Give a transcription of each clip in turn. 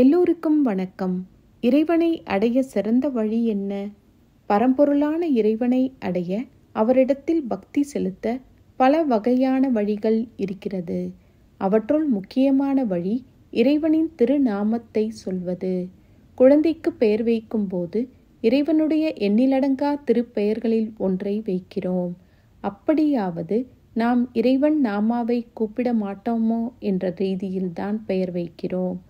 எல்லோருக்கும் வணக்கம் இறைவனை அடைய சிறந்த வழி என்ன பரம்பொருளான இறைவனை அடைய அவரிடத்தில் பக்தி செலுத்த பல வகையான வழிகள் இருக்கிறது அவற்றுள் முக்கியமான வழி இறைவனின் திருநாமத்தை சொல்வது குழந்தைக்கு பெயர் வைக்கும்போது இறைவனுடைய எண்ணிலடங்கா திருப்பெயர்களில் ஒன்றை வைக்கிறோம் அப்படியாவது நாம் இறைவன் நாமாவை கூப்பிட மாட்டோமோ என்ற ரீதியில்தான் பெயர் வைக்கிறோம்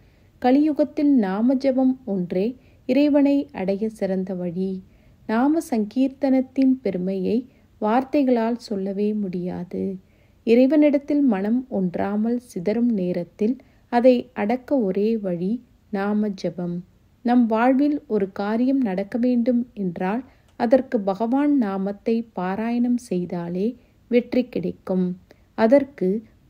கலியுகத்தில் நாம ஜபம் ஒன்றே இறைவனை அடைய சிறந்த வழி நாம சங்கீர்த்தனத்தின் பெருமையை வார்த்தைகளால் சொல்லவே முடியாது இறைவனிடத்தில் மனம் ஒன்றாமல் சிதறும் நேரத்தில் அதை அடக்க ஒரே வழி நாம ஜபம் நம் வாழ்வில் ஒரு காரியம் நடக்க வேண்டும் என்றால் அதற்கு பகவான் நாமத்தை பாராயணம் செய்தாலே வெற்றி கிடைக்கும் அதற்கு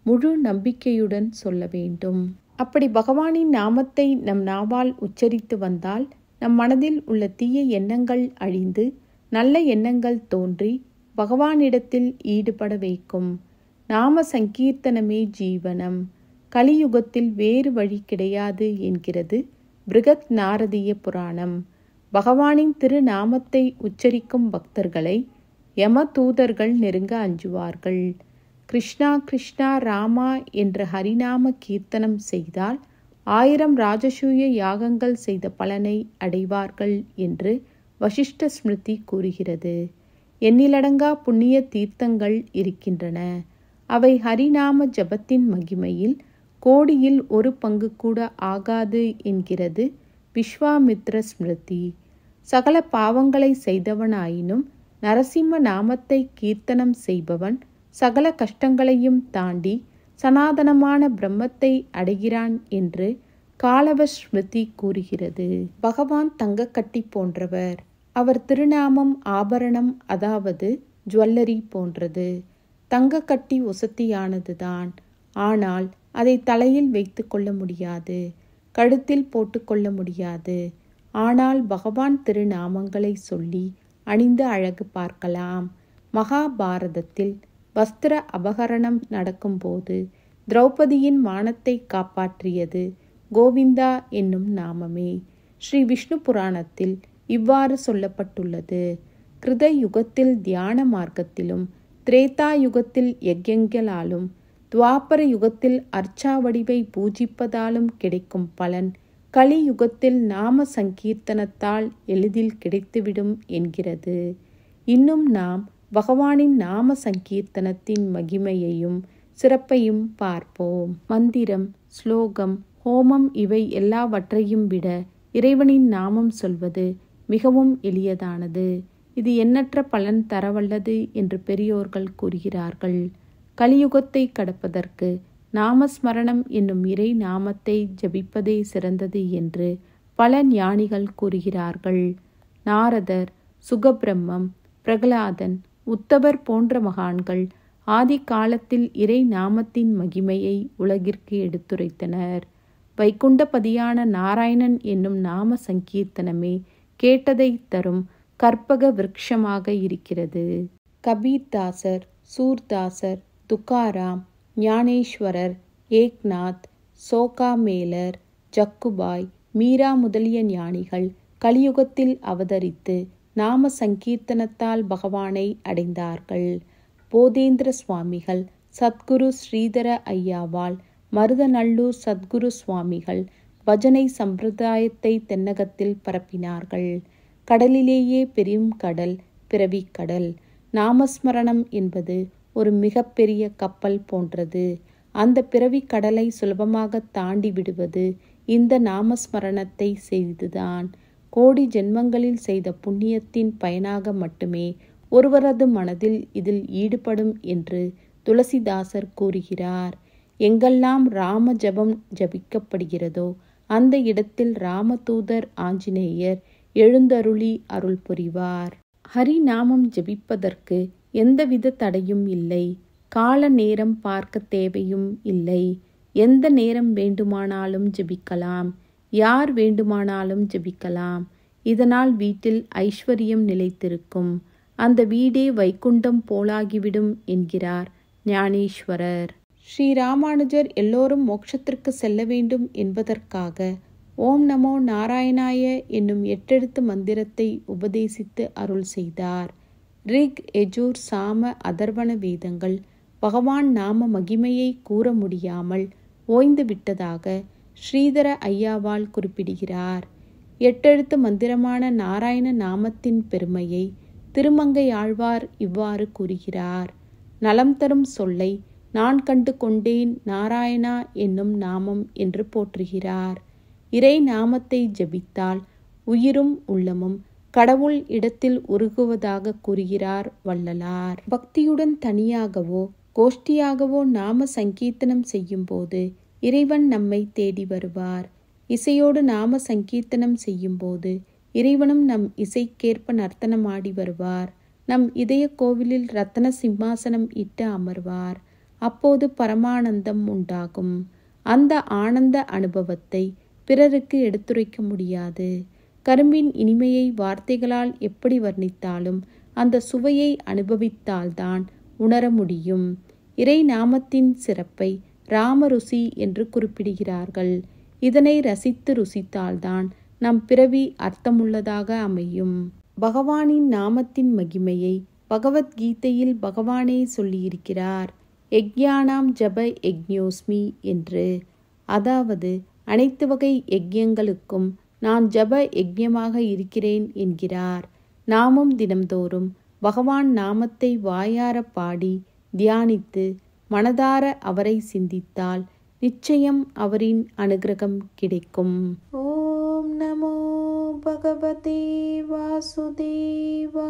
முழு நம்பிக்கையுடன் சொல்ல வேண்டும் அப்படி பகவானின் நாமத்தை நம் நாவால் உச்சரித்து வந்தால் நம் மனதில் உள்ள தீய எண்ணங்கள் அழிந்து நல்ல எண்ணங்கள் தோன்றி பகவானிடத்தில் ஈடுபட வைக்கும் நாம சங்கீர்த்தனமே ஜீவனம் கலியுகத்தில் வேறு வழி கிடையாது என்கிறது பிருகத் நாரதிய புராணம் பகவானின் திருநாமத்தை உச்சரிக்கும் பக்தர்களை யம தூதர்கள் நெருங்க அஞ்சுவார்கள் கிருஷ்ணா கிருஷ்ணா ராமா என்று ஹரிநாம கீர்த்தனம் செய்தால் ஆயிரம் ராஜசூய யாகங்கள் செய்த பலனை அடைவார்கள் என்று வசிஷ்ட ஸ்மிருதி கூறுகிறது எண்ணிலடங்கா புண்ணிய தீர்த்தங்கள் இருக்கின்றன அவை ஹரிநாம ஜபத்தின் மகிமையில் கோடியில் ஒரு பங்கு கூட ஆகாது என்கிறது விஸ்வாமித்ர ஸ்மிருதி சகல பாவங்களை செய்தவனாயினும் நரசிம்ம நாமத்தை கீர்த்தனம் செய்பவன் சகல கஷ்டங்களையும் தாண்டி சனாதனமான பிரம்மத்தை அடைகிறான் என்று காலவ ஸ்மிருதி கூறுகிறது பகவான் தங்கக்கட்டி போன்றவர் அவர் திருநாமம் ஆபரணம் அதாவது ஜுவல்லரி போன்றது தங்கக்கட்டி ஒசத்தியானதுதான் ஆனால் அதை தலையில் வைத்து கொள்ள முடியாது கழுத்தில் போட்டுக்கொள்ள முடியாது ஆனால் பகவான் திருநாமங்களை சொல்லி அணிந்து அழகு பார்க்கலாம் மகாபாரதத்தில் வஸ்திர அபகரணம் நடக்கும்போது திரௌபதியின் மானத்தை காப்பாற்றியது கோவிந்தா என்னும் நாமமே ஸ்ரீ விஷ்ணு புராணத்தில் இவ்வாறு சொல்லப்பட்டுள்ளது கிருத யுகத்தில் தியான மார்க்கத்திலும் திரேதா யுகத்தில் யஜ்யங்களாலும் துவாபர யுகத்தில் அர்ச்சா வடிவை பூஜிப்பதாலும் கிடைக்கும் பலன் கலி யுகத்தில் நாம சங்கீர்த்தனத்தால் எளிதில் கிடைத்துவிடும் என்கிறது இன்னும் நாம் பகவானின் நாம சங்கீர்த்தனத்தின் மகிமையையும் சிறப்பையும் பார்ப்போம் மந்திரம் ஸ்லோகம் ஹோமம் இவை எல்லாவற்றையும் விட இறைவனின் நாமம் சொல்வது மிகவும் எளியதானது இது எண்ணற்ற பலன் தரவல்லது என்று பெரியோர்கள் கூறுகிறார்கள் கலியுகத்தை கடப்பதற்கு நாமஸ்மரணம் என்னும் இறை நாமத்தை ஜபிப்பதே சிறந்தது என்று பல ஞானிகள் கூறுகிறார்கள் நாரதர் சுகபிரம்மம் பிரகலாதன் உத்தவர் போன்ற மகான்கள் ஆதி காலத்தில் இறை நாமத்தின் மகிமையை உலகிற்கு எடுத்துரைத்தனர் வைகுண்டபதியான நாராயணன் என்னும் நாம சங்கீர்த்தனமே கேட்டதை தரும் கற்பக விருட்சமாக இருக்கிறது கபீர்தாசர் சூர்தாசர் துக்காராம் ஞானேஸ்வரர் ஏக்நாத் சோகாமேலர் ஜக்குபாய் மீரா முதலிய ஞானிகள் கலியுகத்தில் அவதரித்து நாம சங்கீர்த்தனத்தால் பகவானை அடைந்தார்கள் போதேந்திர சுவாமிகள் சத்குரு ஸ்ரீதர ஐயாவால் மருதநல்லூர் சத்குரு சுவாமிகள் பஜனை சம்பிரதாயத்தை தென்னகத்தில் பரப்பினார்கள் கடலிலேயே பெரும் கடல் பிறவிக்கடல் நாமஸ்மரணம் என்பது ஒரு மிகப்பெரிய கப்பல் போன்றது அந்த பிறவி கடலை சுலபமாக தாண்டி விடுவது இந்த நாமஸ்மரணத்தை செய்துதான் கோடி ஜென்மங்களில் செய்த புண்ணியத்தின் பயனாக மட்டுமே ஒருவரது மனதில் இதில் ஈடுபடும் என்று துளசிதாசர் கூறுகிறார் எங்கெல்லாம் ராம ஜபம் ஜபிக்கப்படுகிறதோ அந்த இடத்தில் ராமதூதர் ஆஞ்சநேயர் எழுந்தருளி அருள் புரிவார் ஹரிநாமம் ஜபிப்பதற்கு எந்தவித தடையும் இல்லை கால நேரம் பார்க்க தேவையும் இல்லை எந்த நேரம் வேண்டுமானாலும் ஜபிக்கலாம் யார் வேண்டுமானாலும் ஜெபிக்கலாம் இதனால் வீட்டில் ஐஸ்வர்யம் நிலைத்திருக்கும் அந்த வீடே வைகுண்டம் போலாகிவிடும் என்கிறார் ஞானேஸ்வரர் ஸ்ரீ ராமானுஜர் எல்லோரும் மோட்சத்திற்கு செல்ல வேண்டும் என்பதற்காக ஓம் நமோ நாராயணாய என்னும் எட்டெழுத்து மந்திரத்தை உபதேசித்து அருள் செய்தார் ரிக் எஜூர் சாம அதர்வன வேதங்கள் பகவான் நாம மகிமையை கூற முடியாமல் ஓய்ந்து விட்டதாக ஸ்ரீதர ஐயாவால் குறிப்பிடுகிறார் எட்டெழுத்து மந்திரமான நாராயண நாமத்தின் பெருமையை திருமங்கை ஆழ்வார் இவ்வாறு கூறுகிறார் நலம் தரும் சொல்லை நான் கண்டு கொண்டேன் நாராயணா என்னும் நாமம் என்று போற்றுகிறார் இறை நாமத்தை ஜபித்தால் உயிரும் உள்ளமும் கடவுள் இடத்தில் உருகுவதாக கூறுகிறார் வள்ளலார் பக்தியுடன் தனியாகவோ கோஷ்டியாகவோ நாம சங்கீர்த்தனம் செய்யும்போது இறைவன் நம்மை தேடி வருவார் இசையோடு நாம சங்கீர்த்தனம் செய்யும்போது இறைவனும் நம் இசைக்கேற்ப நர்த்தனமாடி வருவார் நம் இதய கோவிலில் ரத்தன சிம்மாசனம் இட்டு அமர்வார் அப்போது பரமானந்தம் உண்டாகும் அந்த ஆனந்த அனுபவத்தை பிறருக்கு எடுத்துரைக்க முடியாது கரும்பின் இனிமையை வார்த்தைகளால் எப்படி வர்ணித்தாலும் அந்த சுவையை அனுபவித்தால்தான் உணர முடியும் இறை நாமத்தின் சிறப்பை ராமருசி என்று குறிப்பிடுகிறார்கள் இதனை ரசித்து ருசித்தால்தான் நம் பிறவி அர்த்தமுள்ளதாக அமையும் பகவானின் நாமத்தின் மகிமையை பகவத்கீதையில் பகவானே சொல்லியிருக்கிறார் யக்ஞானாம் ஜப யக்ஞோஸ்மி என்று அதாவது அனைத்து வகை யக்ஞங்களுக்கும் நான் ஜப யக்ஞமாக இருக்கிறேன் என்கிறார் நாமும் தினம்தோறும் பகவான் நாமத்தை வாயார பாடி தியானித்து மனதார அவரை சிந்தித்தால் நிச்சயம் அவரின் அனுகிரகம் கிடைக்கும் ஓம் நமோ பகவதே வாசுதேவாய